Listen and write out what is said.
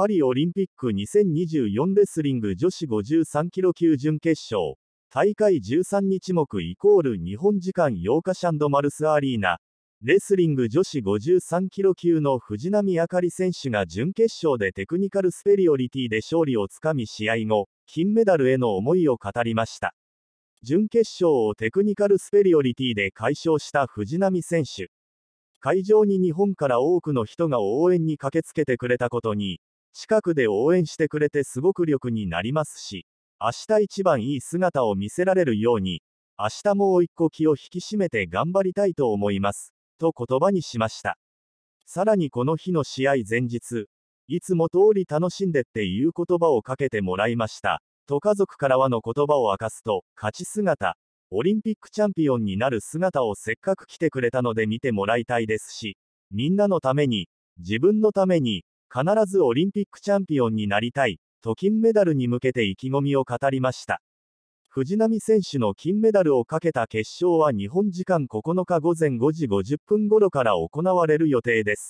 パリオリンピック2024レスリング女子53キロ級準決勝、大会13日目イコール日本時間8日シャンドマルスアリーナ、レスリング女子53キロ級の藤波あかり選手が準決勝でテクニカルスペリオリティで勝利をつかみ試合後、金メダルへの思いを語りました。準決勝をテクニカルスペリオリティで快勝した藤波選手。会場に日本から多くの人が応援に駆けつけてくれたことに、近くで応援してくれてすごく力になりますし、明日一番いい姿を見せられるように、明日もう一個気を引き締めて頑張りたいと思います、と言葉にしました。さらにこの日の試合前日、いつも通り楽しんでっていう言葉をかけてもらいました、と家族からはの言葉を明かすと、勝ち姿、オリンピックチャンピオンになる姿をせっかく来てくれたので見てもらいたいですし、みんなのために、自分のために、必ずオリンピックチャンピオンになりたい、と金メダルに向けて意気込みを語りました。藤波選手の金メダルをかけた決勝は日本時間9日午前5時50分頃から行われる予定です。